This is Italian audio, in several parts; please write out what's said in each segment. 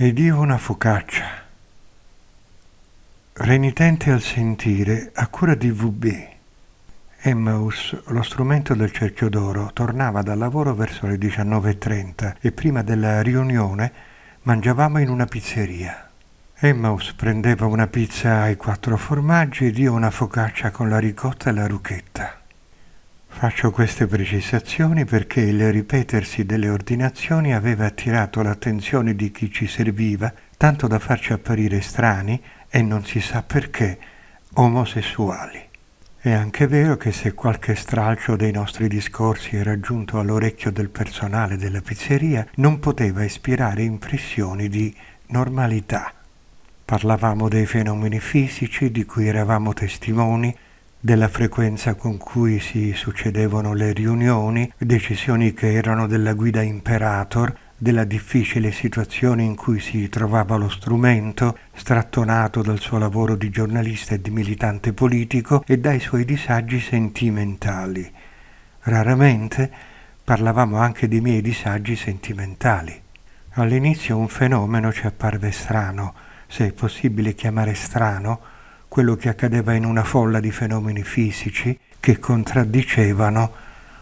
ed io una focaccia. Renitente al sentire, a cura di VB, Emmaus, lo strumento del cerchio d'oro, tornava dal lavoro verso le 19.30 e prima della riunione mangiavamo in una pizzeria. Emmaus prendeva una pizza ai quattro formaggi ed io una focaccia con la ricotta e la ruchetta. Faccio queste precisazioni perché il ripetersi delle ordinazioni aveva attirato l'attenzione di chi ci serviva, tanto da farci apparire strani e non si sa perché omosessuali. È anche vero che se qualche stralcio dei nostri discorsi era giunto all'orecchio del personale della pizzeria, non poteva ispirare impressioni di normalità. Parlavamo dei fenomeni fisici di cui eravamo testimoni, della frequenza con cui si succedevano le riunioni, decisioni che erano della guida imperator, della difficile situazione in cui si trovava lo strumento, strattonato dal suo lavoro di giornalista e di militante politico e dai suoi disagi sentimentali. Raramente parlavamo anche dei miei disagi sentimentali. All'inizio un fenomeno ci apparve strano, se è possibile chiamare strano, quello che accadeva in una folla di fenomeni fisici che contraddicevano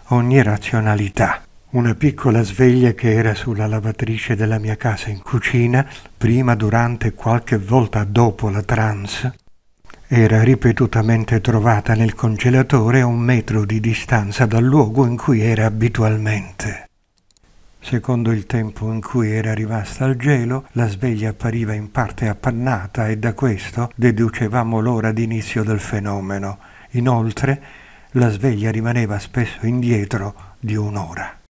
ogni razionalità. Una piccola sveglia che era sulla lavatrice della mia casa in cucina, prima, durante e qualche volta dopo la trance, era ripetutamente trovata nel congelatore a un metro di distanza dal luogo in cui era abitualmente. Secondo il tempo in cui era rimasta al gelo, la sveglia appariva in parte appannata e da questo deducevamo l'ora d'inizio del fenomeno. Inoltre, la sveglia rimaneva spesso indietro di un'ora.